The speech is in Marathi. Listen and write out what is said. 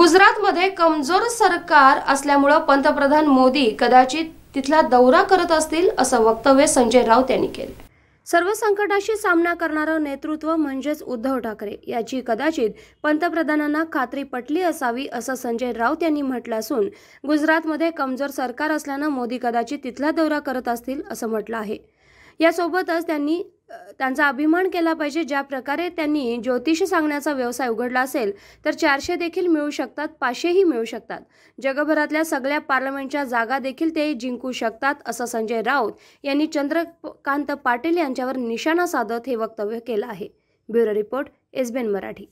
गुजरातमध्ये कमजोर सरकार असल्यामुळं पंतप्रधान मोदी कदाचित तिथला दौरा करत असतील असं वक्तव्य संजय राऊत यांनी केलं सर्व संकटाशी सामना करणारं नेतृत्व म्हणजेच उद्धव ठाकरे याची कदाचित पंतप्रधानांना खात्री पटली असावी असं संजय राऊत यांनी म्हटलं असून गुजरातमध्ये कमजोर सरकार असल्यानं मोदी कदाचित तिथला दौरा करत असतील असं म्हटलं आहे यासोबतच त्यांनी त्यांचा अभिमान केला पाहिजे ज्या प्रकारे त्यांनी ज्योतिष सांगण्याचा व्यवसाय उघडला असेल तर चारशे देखील मिळू शकतात पाचशेही मिळू शकतात जगभरातल्या सगळ्या पार्लमेंटच्या जागा देखील ते जिंकू शकतात असं संजय राऊत यांनी चंद्रकांत पाटील यांच्यावर निशाणा साधत हे वक्तव्य केलं आहे ब्युरो रिपोर्ट एसबीएन मराठी